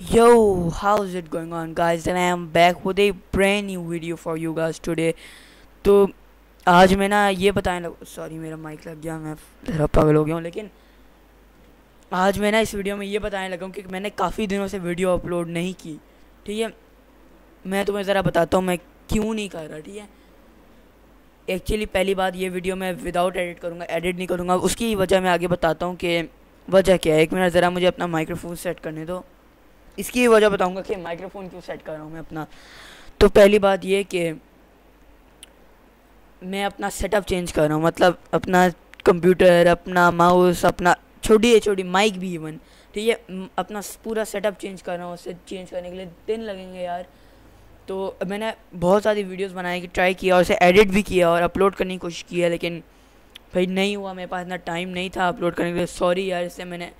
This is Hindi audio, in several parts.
yo how's it going on guys and i am back with a brand new video for you guys today तो आज मैं ना ये बताने लग सॉरी मेरा माइक लग गया मैं ज़रा पागल हो गया हूँ लेकिन आज मैं ना इस वीडियो में ये बताने लगा हूँ कि मैंने काफ़ी दिनों से वीडियो अपलोड नहीं की ठीक है मैं तुम्हें ज़रा बताता हूँ मैं क्यों नहीं कर रहा ठीक है एक्चुअली पहली बात ये वीडियो मैं विदाउट एडिट करूँगा एडिट नहीं करूँगा उसकी वजह मैं आगे बताता हूँ कि वजह क्या है एक मिनट ज़रा मुझे अपना माइक्रोफोन सेट करने दो इसकी वजह बताऊंगा कि माइक्रोफोन क्यों सेट कर रहा हूँ मैं अपना तो पहली बात ये कि मैं अपना सेटअप चेंज कर रहा हूँ मतलब अपना कंप्यूटर अपना माउस अपना छोटी है छोटी माइक भी इवन ठीक है अपना पूरा सेटअप चेंज कर रहा हूँ उससे चेंज करने के लिए दिन लगेंगे यार तो मैंने बहुत सारी वीडियोस बनाए की ट्राई किया और उसे एडिट भी किया और अपलोड करने की कोशिश की है लेकिन भाई नहीं हुआ मेरे पास इतना टाइम नहीं था अपलोड करने के लिए सॉरी यार इससे मैंने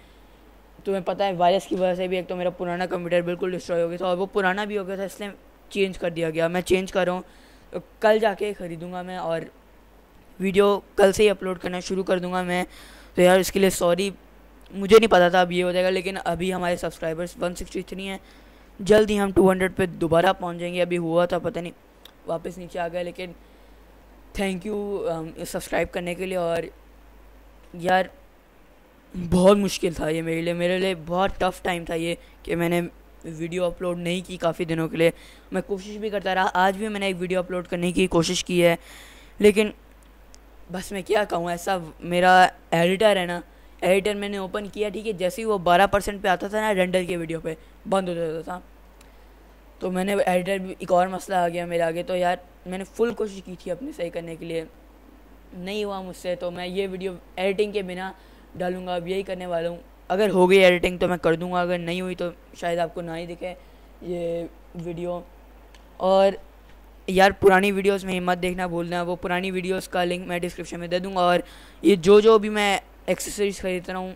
तुम्हें पता है वायरस की वजह से भी एक तो मेरा पुराना कंप्यूटर बिल्कुल डिस्ट्रॉय हो गया था और वो पुराना भी हो गया था इसलिए चेंज कर दिया गया मैं चेंज कर रहा हूँ तो कल जाके ख़रीदूँगा मैं और वीडियो कल से ही अपलोड करना शुरू कर दूँगा मैं तो यार इसके लिए सॉरी मुझे नहीं पता था अब ये हो जाएगा लेकिन अभी हमारे सब्सक्राइबर्स 163 हैं जल्द ही हम 200 पर दोबारा पहुँच जाएंगे अभी हुआ था पता नहीं वापस नीचे आ गया लेकिन थैंक यू सब्सक्राइब करने के लिए और यार बहुत मुश्किल था ये मेरे लिए मेरे लिए बहुत टफ़ टाइम था ये कि मैंने वीडियो अपलोड नहीं की काफ़ी दिनों के लिए मैं कोशिश भी करता रहा आज भी मैंने एक वीडियो अपलोड करने की कोशिश की है लेकिन बस मैं क्या कहूँ ऐसा मेरा एडिटर है ना एडिटर मैंने ओपन किया ठीक है जैसे ही वो बारह परसेंट पर आता था ना रेंडर के वीडियो पे बंद हो जाता था तो मैंने एडिटर भी एक और मसला आ गया मेरे आगे तो यार मैंने फुल कोशिश की थी अपने सही करने के लिए नहीं हुआ मुझसे तो मैं ये वीडियो एडिटिंग के बिना डालूंगा अब यही करने वाला हूँ अगर हो गई एडिटिंग तो मैं कर दूँगा अगर नहीं हुई तो शायद आपको ना ही दिखे ये वीडियो और यार पुरानी वीडियोस में हिम्मत देखना भूलना वो पुरानी वीडियोस का लिंक मैं डिस्क्रिप्शन में दे दूँगा और ये जो जो भी मैं एक्सेसरीज खरीद रहा हूँ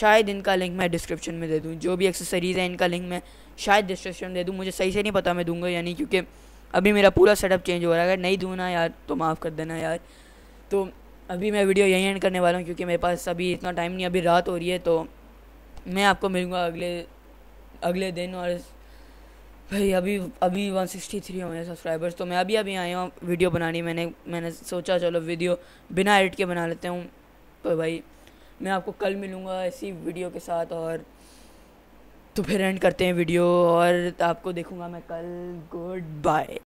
शायद इनका लिंक मैं डिस्क्रिप्शन में दे दूँ जो भी एक्सेसरीज़ है इनका लिंक मैं शायद डिस्क्रिप्शन में दे दूँ मुझे सही से नहीं पता मैं दूँगा यानी क्योंकि अभी मेरा पूरा सेटअप चेंज हो रहा है अगर नहीं दूँ ना यार तो माफ़ कर देना यार तो अभी मैं वीडियो यहीं एंड करने वाला हूँ क्योंकि मेरे पास अभी इतना टाइम नहीं अभी रात हो रही है तो मैं आपको मिलूँगा अगले अगले दिन और भाई अभी अभी वन सिक्सटी थ्री मेरे सब्सक्राइबर्स तो मैं अभी अभी आया हूँ वीडियो बनानी मैंने मैंने सोचा चलो वीडियो बिना एडिट के बना लेते हूँ तो भाई मैं आपको कल मिलूँगा इसी वीडियो के साथ और तो फिर एंड करते हैं वीडियो और आपको देखूँगा मैं कल गुड बाय